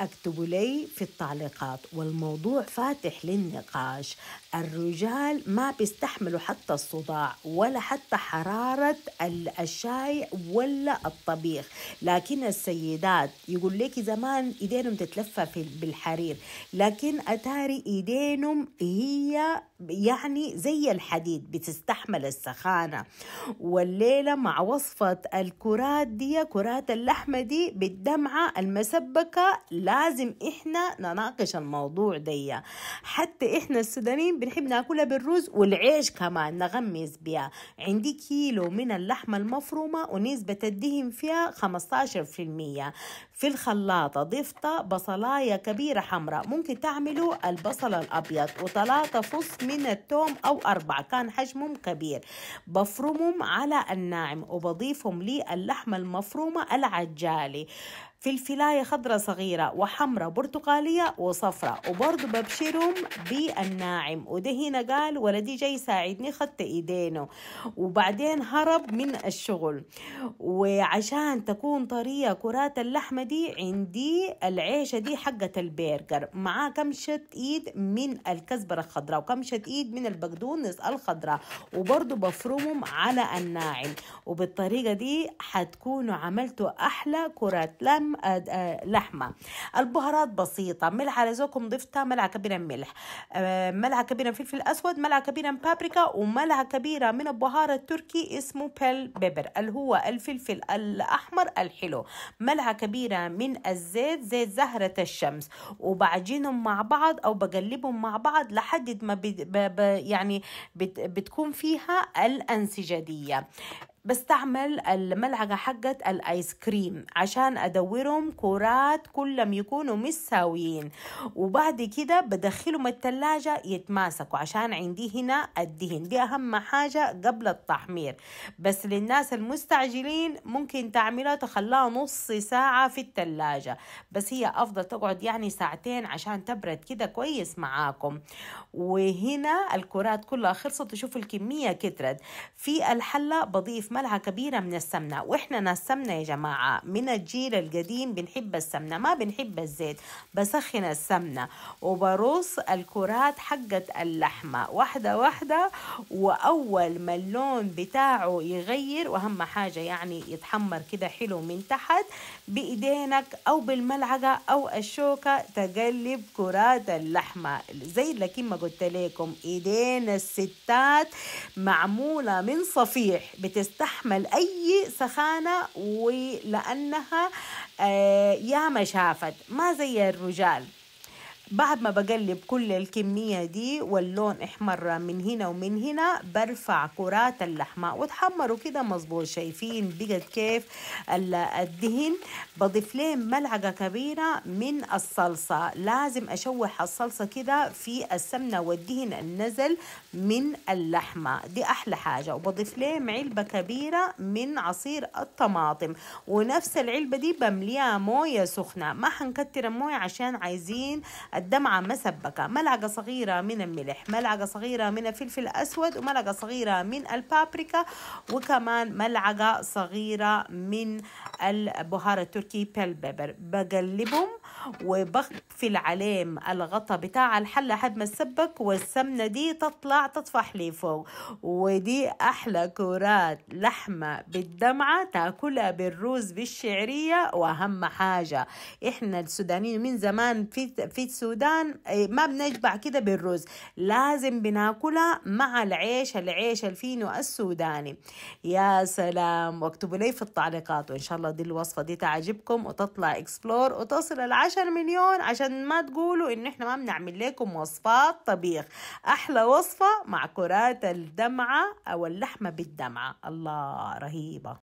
اكتبوا لي في التعليقات والموضوع فاتح للنقاش الرجال ما بيستحملوا حتى الصداع ولا حتى حرارة الشاي ولا الطبيخ لكن السيدات يقول لك زمان ايدينهم تتلفى في بالحرير لكن اتاري ايدينهم هي يعني زي الحديد بتستحمل السخانة والليلة مع وصفة الكرات دي كرات اللحمة دي بالدمعة المسبكة لازم احنا نناقش الموضوع دي حتى احنا السودانيين بنحب ناكلها بالرز والعيش كمان نغمس بيها عندي كيلو من اللحمة المفرومة ونسبة الدهن فيها 15% في في الخلاطة ضفت بصلاية كبيرة حمراء ممكن تعملوا البصل الأبيض وثلاثة فص من التوم أو أربعة كان حجمهم كبير بفرمهم على الناعم وبضيفهم للحمة المفرومة العجالي فلفلاية خضرة صغيرة وحمرة برتقالية وصفرة وبرضه ببشرهم بالناعم وده هنا قال ولدي جاي يساعدني خدت ايدينه وبعدين هرب من الشغل وعشان تكون طرية كرات اللحمة دي عندي العيشة دي حقة البرجر معاه كمشة ايد من الكزبرة الخضراء وكمشة ايد من البقدونس الخضراء وبرضه بفرمهم على الناعم وبالطريقة دي حتكونوا عملتوا احلى كرات لحمة آه، آه، لحمه البهارات بسيطه ملح على ذوقكم ضفتها ملعقه كبيره ملح ملعقه آه، كبيره فلفل اسود ملعقه كبيره بابريكا وملعقه كبيره من البهار التركي اسمه بيل بيبر اللي هو الفلفل الاحمر الحلو ملعقه كبيره من الزيت زيت زهره الشمس وبعجنهم مع بعض او بقلبهم مع بعض لحد ما بي يعني بت بتكون فيها الانسجه دي بستعمل الملعقة حقت الايس كريم عشان ادورهم كرات كلهم يكونوا ساويين وبعد كده بدخلهم التلاجة يتماسكوا عشان عندي هنا الدهن دي اهم حاجة قبل التحمير بس للناس المستعجلين ممكن تعملها تخلاها نص ساعة في التلاجة بس هي افضل تقعد يعني ساعتين عشان تبرد كده كويس معاكم وهنا الكرات كلها خلصت وشوفوا الكمية كترت في الحلة بضيف ملعقة كبيرة من السمنة وإحنا ناس سمنة يا جماعة من الجيل القديم بنحب السمنة ما بنحب الزيت بسخن السمنة وبرص الكرات حقت اللحمة واحدة واحدة وأول ما اللون بتاعه يغير وأهم حاجة يعني يتحمر كده حلو من تحت بإيدينك أو بالملعقة أو الشوكة تقلب كرات اللحمة زي لكن ما قلت لكم إيدين الستات معمولة من صفيح بتست تحمل أي سخانة ولأنها آه، ياما شافت ما زي الرجال بعد ما بقلب كل الكمية دي واللون احمر من هنا ومن هنا برفع كرات اللحمة وتحمروا كده مظبوط شايفين بقت كيف الدهن بضيف لهم ملعقة كبيرة من الصلصة لازم أشوح الصلصة كده في السمنة والدهن النزل من اللحمة دي أحلى حاجة وبضيف لهم علبة كبيرة من عصير الطماطم ونفس العلبة دي بمليها موية سخنة ما حنكتر الموية عشان عايزين الدمعة مسبكة ملعقة صغيرة من الملح ملعقة صغيرة من الفلفل الأسود وملعقة صغيرة من البابريكا وكمان ملعقة صغيرة من البهار التركي بيل بيبر بقلبهم وبقفل عليهم الغطا بتاع الحلة حد ما تسبك والسمنة دي تطلع تطفح لي فوق ودي أحلى كرات لحمة بالدمعة تاكلها بالروز بالشعرية وأهم حاجة إحنا السودانيين من زمان في في السودان إيه، ما بنشبع كده بالرز لازم بناكلها مع العيش العيش الفينو السوداني يا سلام واكتبوا لي في التعليقات وان شاء الله دي الوصفه دي تعجبكم وتطلع اكسبلور وتصل العشر مليون عشان ما تقولوا ان احنا ما بنعمل لكم وصفات طبيخ احلى وصفه مع كرات الدمعه او اللحمه بالدمعه الله رهيبه